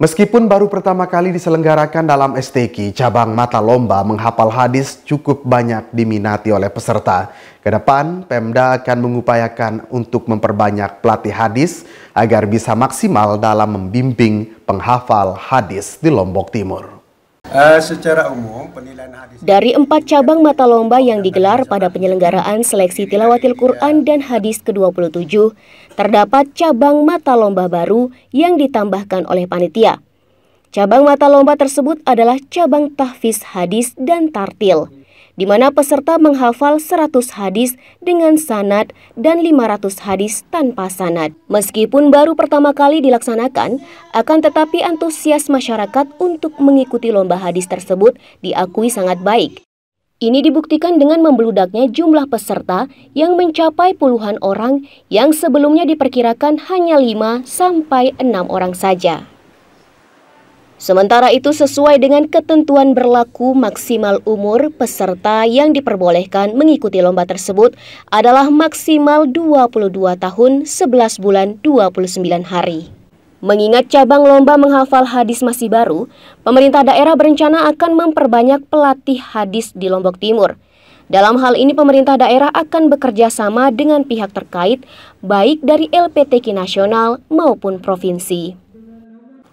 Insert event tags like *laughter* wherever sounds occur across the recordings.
Meskipun baru pertama kali diselenggarakan dalam STK, cabang mata lomba menghafal hadis cukup banyak diminati oleh peserta. Kedepan, Pemda akan mengupayakan untuk memperbanyak pelatih hadis agar bisa maksimal dalam membimbing penghafal hadis di Lombok Timur. Eh, secara umum, penilaian hadis dari empat cabang mata lomba yang digelar pada penyelenggaraan seleksi tilawatil Quran dan hadis ke-27, terdapat cabang mata lomba baru yang ditambahkan oleh panitia. Cabang mata lomba tersebut adalah cabang tahfiz hadis dan tartil di mana peserta menghafal 100 hadis dengan sanad dan 500 hadis tanpa sanad. Meskipun baru pertama kali dilaksanakan, akan tetapi antusias masyarakat untuk mengikuti lomba hadis tersebut diakui sangat baik. Ini dibuktikan dengan membeludaknya jumlah peserta yang mencapai puluhan orang yang sebelumnya diperkirakan hanya 5 sampai 6 orang saja. Sementara itu sesuai dengan ketentuan berlaku maksimal umur peserta yang diperbolehkan mengikuti lomba tersebut adalah maksimal 22 tahun 11 bulan 29 hari. Mengingat cabang lomba menghafal hadis masih baru, pemerintah daerah berencana akan memperbanyak pelatih hadis di Lombok Timur. Dalam hal ini pemerintah daerah akan bekerja sama dengan pihak terkait baik dari LPTK nasional maupun provinsi.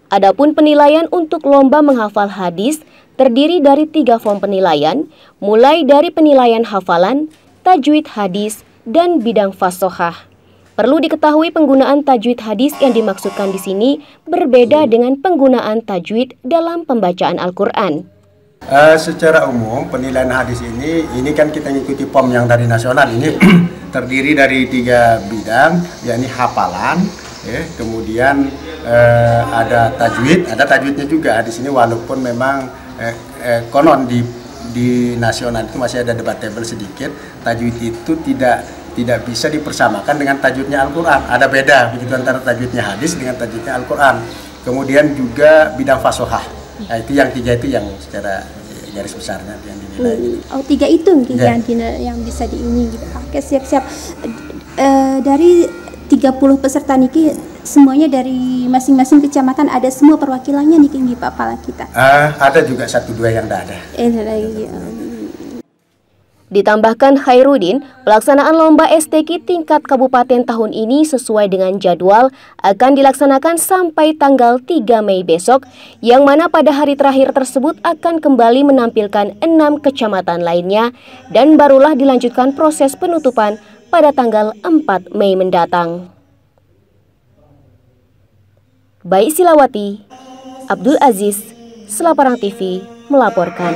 Adapun penilaian untuk lomba menghafal hadis terdiri dari tiga form penilaian, mulai dari penilaian hafalan, tajwid hadis, dan bidang fasohah. Perlu diketahui penggunaan tajwid hadis yang dimaksudkan di sini berbeda dengan penggunaan tajwid dalam pembacaan Al-Quran. Uh, secara umum penilaian hadis ini, ini kan kita ikuti POM yang dari nasional ini *clears throat* terdiri dari tiga bidang, yakni hafalan, ya. kemudian eh, ada tajwid ada tajwidnya juga di sini walaupun memang eh, eh, konon di di nasional itu masih ada debatable sedikit tajwid itu tidak tidak bisa dipersamakan dengan tajwidnya Al-Quran ada beda begitu antara tajwidnya hadis dengan tajwidnya Al-Quran kemudian juga bidang fasohah nah, itu yang tiga itu yang secara garis besarnya yang dinilai hmm. oh tiga itu mungkin yeah. yang bisa diingin gitu. oke siap-siap e, dari 30 peserta niki semuanya dari masing-masing kecamatan ada semua perwakilannya niki nggih Pak kita. Uh, ada juga satu dua yang tidak ada. Eh, ya. Ditambahkan Khairuddin, pelaksanaan lomba STK tingkat kabupaten tahun ini sesuai dengan jadwal akan dilaksanakan sampai tanggal 3 Mei besok, yang mana pada hari terakhir tersebut akan kembali menampilkan enam kecamatan lainnya dan barulah dilanjutkan proses penutupan pada tanggal 4 Mei mendatang. Baik Silawati, Abdul Aziz, Selaparang TV melaporkan.